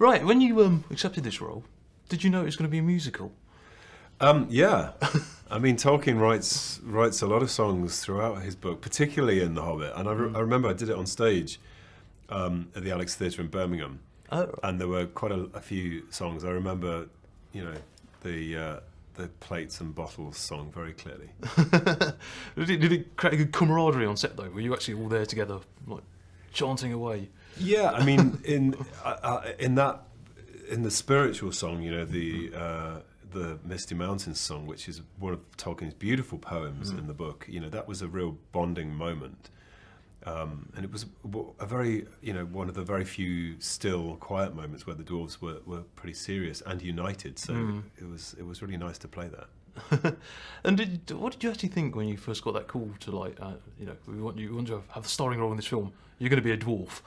Right, when you um, accepted this role, did you know it was going to be a musical? Um, yeah, I mean Tolkien writes writes a lot of songs throughout his book, particularly in The Hobbit. And I, re mm. I remember I did it on stage um, at the Alex Theatre in Birmingham, oh. and there were quite a, a, few songs. I remember, you know, the uh, the plates and bottles song very clearly. did, it, did, it, create a good camaraderie on set though? Were you actually all there together, like chaunting away. Yeah, I mean, in uh, uh, in that in the spiritual song, you know, the uh, the Misty Mountains song, which is one of Tolkien's beautiful poems mm. in the book. You know, that was a real bonding moment. Um, and it was a very, you know, one of the very few still quiet moments where the dwarves were, were pretty serious and united. So mm. it was it was really nice to play that. and did, what did you actually think when you first got that call to like, uh, you know, we want you, we want you to have a starring role in this film? You're going to be a dwarf.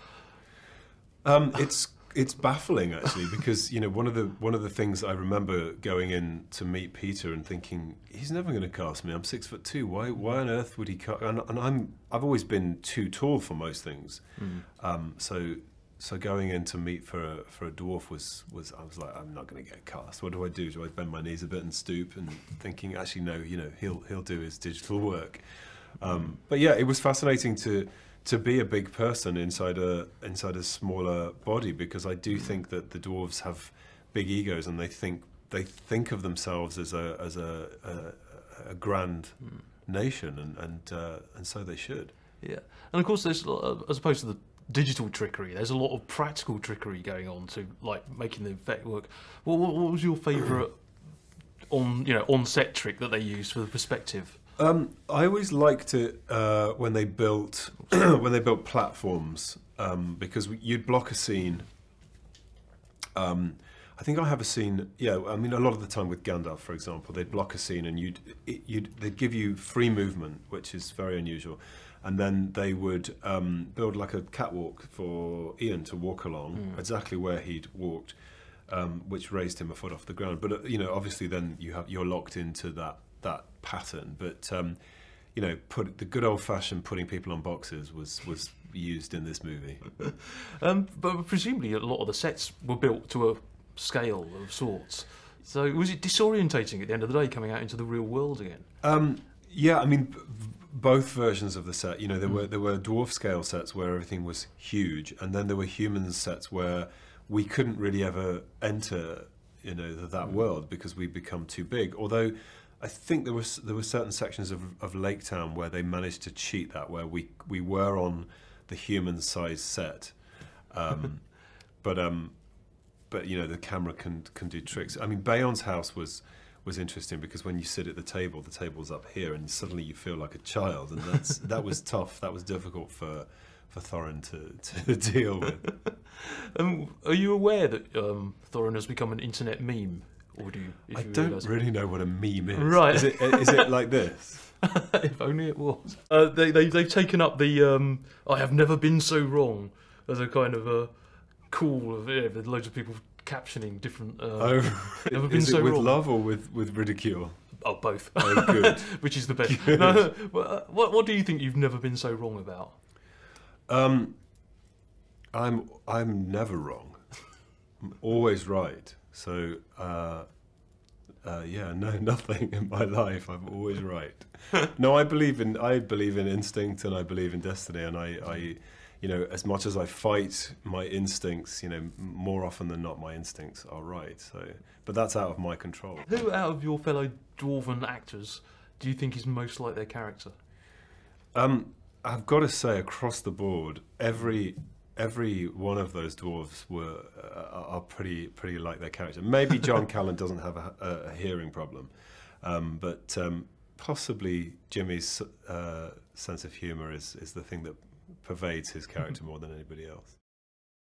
Um, it's it's baffling actually because you know one of the one of the things I remember going in to meet Peter and thinking he's never going to cast me. I'm six foot two. Why why on earth would he cast? And, and I'm I've always been too tall for most things. Mm. Um, so so going in to meet for a, for a dwarf was was I was like I'm not going to get cast. What do I do? Do I bend my knees a bit and stoop? And thinking actually no, you know he'll he'll do his digital work. Um, but yeah, it was fascinating to to be a big person inside a inside a smaller body because I do mm. think that the dwarves have big egos and they think they think of themselves as a as a, a, a grand mm. nation and and uh, and so they should. Yeah, and of course there's as opposed to the digital trickery. There's a lot of practical trickery going on to like making the effect work. what, what was your favourite on you know on set trick that they used for the perspective? Um, I always liked it uh, when they built when they built platforms um, because you'd block a scene. Um, I think I have a scene. Yeah, I mean, a lot of the time with Gandalf, for example, they'd block a scene and you'd it, you'd they'd give you free movement, which is very unusual, and then they would um, build like a catwalk for Ian to walk along mm. exactly where he'd walked. Um, which raised him a foot off the ground, but uh, you know, obviously, then you have you're locked into that that pattern. But um, you know, put the good old fashioned putting people on boxes was was used in this movie. um, but presumably, a lot of the sets were built to a scale of sorts. So was it disorientating at the end of the day coming out into the real world again? Um, yeah, I mean. Both versions of the set, you know, there mm. were there were dwarf scale sets where everything was huge, and then there were human sets where we couldn't really ever enter, you know, that mm. world because we'd become too big. Although I think there was there were certain sections of, of Lake Town where they managed to cheat that, where we we were on the human size set, um, but um, but you know the camera can can do tricks. I mean, Bayon's house was was interesting because when you sit at the table, the table's up here, and suddenly you feel like a child, and that's that was tough. That was difficult for for Thorin to, to deal with. um, are you aware that um, Thorin has become an internet meme? Or do you? I you don't really know what a meme is. Right? Is it, uh, is it like this? if only it was. Uh, they, they they've taken up the um, I have never been so wrong as a kind of a call of yeah, loads of people captioning different. Uh, oh, never been is so it with wrong. love or with with ridicule? Oh, both. Oh, good. Which is the best. No, uh, what what do you think you've never been so wrong about? Um, I'm I'm never wrong. I'm always right. So, uh, uh, yeah, no, nothing in my life. I'm always right. no, I believe in I believe in instinct and I believe in destiny. And I, I, you know, as much as I fight my instincts, you know, more often than not, my instincts are right. So, but that's out of my control. Who out of your fellow dwarven actors do you think is most like their character? Um, I've got to say, across the board, every every one of those dwarves were uh, are pretty pretty like their character. Maybe John Callan doesn't have a, a hearing problem, um, but um, possibly Jimmy's uh, sense of humour is is the thing that pervades his character more than anybody else.